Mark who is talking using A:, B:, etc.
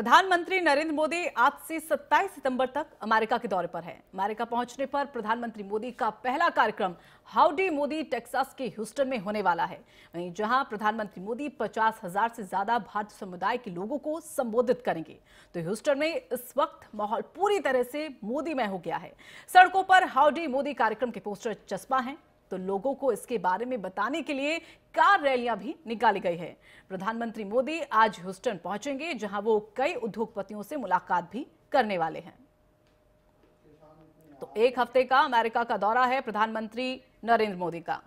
A: प्रधानमंत्री नरेंद्र मोदी आज से 27 सितंबर तक अमेरिका के दौरे पर हैं। अमेरिका पहुंचने पर प्रधानमंत्री मोदी का पहला कार्यक्रम हाउडी मोदी टेक्सास के ह्यूस्टन में होने वाला है वहीं जहां प्रधानमंत्री मोदी पचास हजार से ज्यादा भारतीय समुदाय के लोगों को संबोधित करेंगे तो ह्यूस्टन में इस वक्त माहौल पूरी तरह से मोदीमय हो गया है सड़कों पर हाउडी मोदी कार्यक्रम के पोस्टर चस्पा है तो लोगों को इसके बारे में बताने के लिए कार रैलियां भी निकाली गई है प्रधानमंत्री मोदी आज ह्यूस्टन पहुंचेंगे जहां वो कई उद्योगपतियों से मुलाकात भी करने वाले हैं तो एक हफ्ते का अमेरिका का दौरा है प्रधानमंत्री नरेंद्र मोदी का